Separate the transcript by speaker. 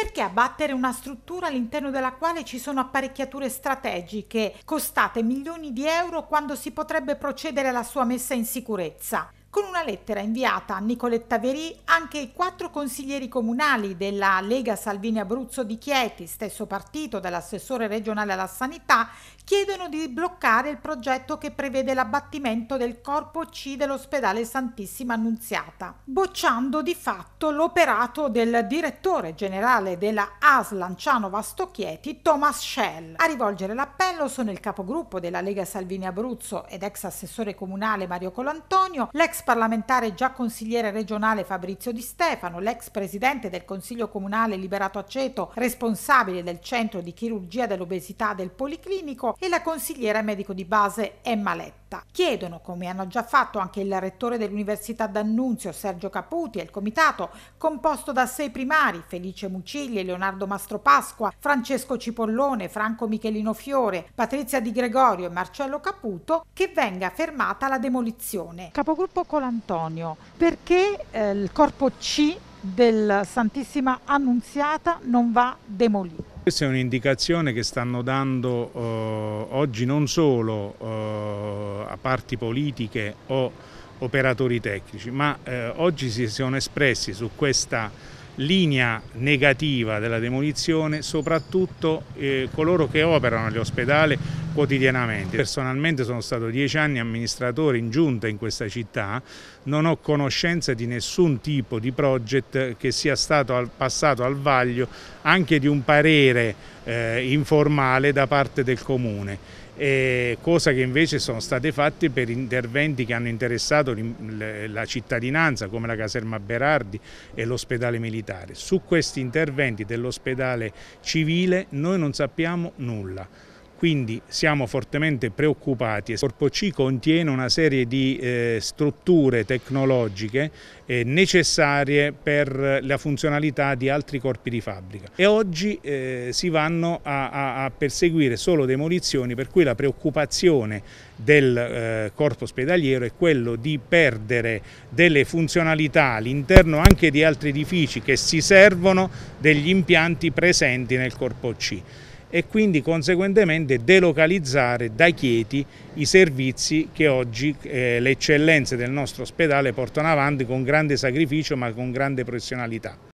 Speaker 1: Perché abbattere una struttura all'interno della quale ci sono apparecchiature strategiche costate milioni di euro quando si potrebbe procedere alla sua messa in sicurezza? con una lettera inviata a Nicoletta Verì anche i quattro consiglieri comunali della Lega Salvini Abruzzo di Chieti, stesso partito dell'assessore regionale alla sanità, chiedono di bloccare il progetto che prevede l'abbattimento del corpo C dell'ospedale Santissima Annunziata, bocciando di fatto l'operato del direttore generale della AS Lanciano Vasto Chieti, Thomas Schell. A rivolgere l'appello sono il capogruppo della Lega Salvini Abruzzo ed ex assessore comunale Mario Colantonio, l'ex parlamentare e già consigliere regionale Fabrizio Di Stefano, l'ex presidente del Consiglio Comunale Liberato Aceto, responsabile del centro di chirurgia dell'obesità del Policlinico e la consigliera medico di base Emma Letta diretta. Chiedono, come hanno già fatto anche il rettore dell'Università d'Annunzio Sergio Caputi e il comitato, composto da sei primari, Felice Mucigli, Leonardo Mastropasqua, Francesco Cipollone, Franco Michelino Fiore, Patrizia Di Gregorio e Marcello Caputo, che venga fermata la demolizione. Capogruppo Colantonio, perché eh, il corpo C del Santissima Annunziata non va demolito?
Speaker 2: Questa è un'indicazione che stanno dando eh, oggi non solo eh, parti politiche o operatori tecnici, ma eh, oggi si sono espressi su questa linea negativa della demolizione soprattutto eh, coloro che operano agli ospedali quotidianamente. Personalmente sono stato dieci anni amministratore in giunta in questa città, non ho conoscenza di nessun tipo di project che sia stato al, passato al vaglio anche di un parere eh, informale da parte del comune cosa che invece sono state fatte per interventi che hanno interessato la cittadinanza come la caserma Berardi e l'ospedale militare. Su questi interventi dell'ospedale civile noi non sappiamo nulla quindi siamo fortemente preoccupati. Il Corpo C contiene una serie di eh, strutture tecnologiche eh, necessarie per la funzionalità di altri corpi di fabbrica e oggi eh, si vanno a, a, a, perseguire solo demolizioni per cui la preoccupazione del eh, corpo ospedaliero è quello di perdere delle funzionalità all'interno anche di altri edifici che si servono degli impianti presenti nel corpo C e quindi conseguentemente delocalizzare da Chieti i servizi che oggi eh, le eccellenze del nostro ospedale portano avanti con grande sacrificio ma con grande professionalità.